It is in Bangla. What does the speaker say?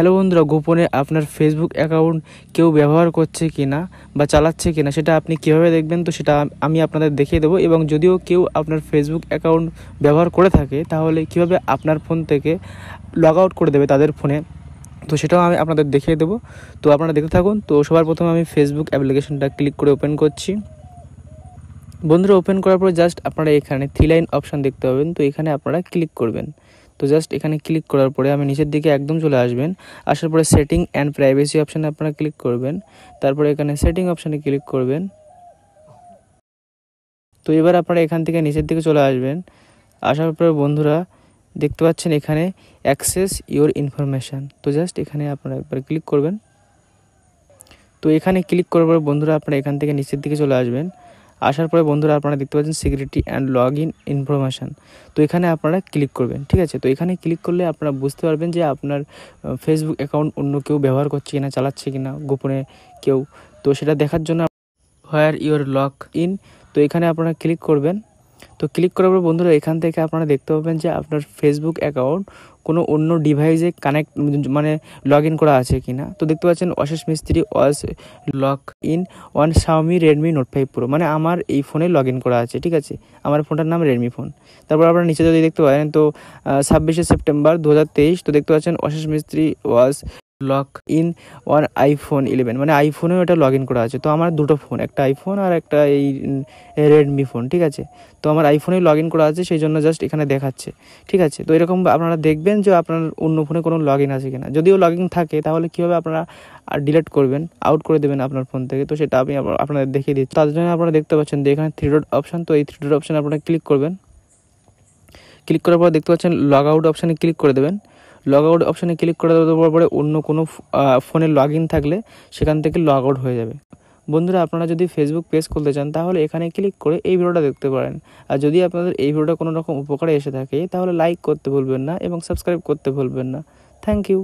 হ্যালো বন্ধুরা গোপনে আপনার ফেসবুক অ্যাকাউন্ট কেউ ব্যবহার করছে কি না বা চালাচ্ছে কি না সেটা আপনি কীভাবে দেখবেন তো সেটা আমি আপনাদের দেখিয়ে দেবো এবং যদিও কেউ আপনার ফেসবুক অ্যাকাউন্ট ব্যবহার করে থাকে তাহলে কীভাবে আপনার ফোন থেকে লগ আউট করে দেবে তাদের ফোনে তো সেটাও আমি আপনাদের দেখিয়ে দেবো তো আপনারা দেখতে থাকুন তো সবার প্রথমে আমি ফেসবুক অ্যাপ্লিকেশনটা ক্লিক করে ওপেন করছি বন্ধুরা ওপেন করার পর জাস্ট আপনারা এখানে থ্রি লাইন অপশান দেখতে পাবেন তো এখানে আপনারা ক্লিক করবেন তো জাস্ট এখানে ক্লিক করার পরে আমি নিচের দিকে একদম চলে আসবেন আসার পরে সেটিং অ্যান্ড প্রাইভেসি অপশানে আপনারা ক্লিক করবেন তারপরে এখানে সেটিং অপশানে ক্লিক করবেন তো এবার আপনারা এখান থেকে নিচের দিকে চলে আসবেন আসার পরে বন্ধুরা দেখতে পাচ্ছেন এখানে অ্যাক্সেস ইওর ইনফরমেশান তো জাস্ট এখানে আপনারা একবার ক্লিক করবেন তো এখানে ক্লিক করার পর বন্ধুরা আপনারা এখান থেকে নিচের দিকে চলে আসবেন আসার পরে বন্ধুরা আপনারা দেখতে পাচ্ছেন security and log in information তো এখানে আপনারা ক্লিক করবেন ঠিক আছে তো এখানে ক্লিক করলে আপনারা বুঝতে পারবেন যে আপনার ফেসবুক অ্যাকাউন্ট অন্য কেউ ব্যবহার করছে কিনা চালাচ্ছে কিনা গোপনে কেউ তো সেটা দেখার জন্য হোয়ার ইউর লগ ইন তো এখানে আপনারা ক্লিক করবেন তো ক্লিক করার পর বন্ধুরা এখান থেকে আপনারা দেখতে পাবেন যে আপনার ফেসবুক অ্যাকাউন্ট কোনো অন্য ডিভাইসে কানেক্ট মানে লগ ইন করা আছে কি না তো দেখতে পাচ্ছেন Ashesh Mistri was log in one Xiaomi Redmi Note five Pro মানে আমার এই ফোনে লগ ইন করা আছে ঠিক আছে আমার ফোনটার নাম রেডমি ফোন তারপর আপনারা নিচে যদি দেখতে পারেন তো ছাব্বিশে সেপ্টেম্বর দু তো দেখতে পাচ্ছেন Ashesh Mistri was lock in one iPhone eleven মানে আইফোনেও এটা লগ ইন করা আছে তো আমার দুটো ফোন একটা আইফোন আর একটা এই রেডমি ফোন ঠিক আছে তো আমার আইফোনে লগ ইন করা আছে সেই জন্য জাস্ট এখানে দেখাচ্ছে ঠিক আছে তো এরকম আপনারা দেখবেন যে আপনার অন্য ফোনে কোনো লগ ইন আছে কিনা যদিও লগ ইন থাকে তাহলে কীভাবে আপনারা আর ডিলেট করবেন আউট করে দেবেন আপনার ফোন থেকে তো সেটা আমি আপনাদের দেখিয়ে দিচ্ছি তার জন্য আপনারা দেখতে পাচ্ছেন যে এখানে থ্রি ডট অপশান তো এই থ্রি ডট অপশান আপনারা ক্লিক করবেন ক্লিক করার পর দেখতে পাচ্ছেন লগ আউট অপশানে ক্লিক করে দেবেন লগ আউট অপশানে ক্লিক করে দেওয়ার পরে অন্য কোনো ফোনে লগ ইন থাকলে সেখান থেকে লগ আউট হয়ে যাবে বন্ধুরা আপনারা যদি ফেসবুক পেজ খুলতে চান তাহলে এখানে ক্লিক করে এই ভিডিওটা দেখতে পারেন আর যদি আপনাদের এই ভিডিওটা কোনো রকম উপকারে এসে থাকে তাহলে লাইক করতে ভুলবেন না এবং সাবস্ক্রাইব করতে ভুলবেন না থ্যাংক ইউ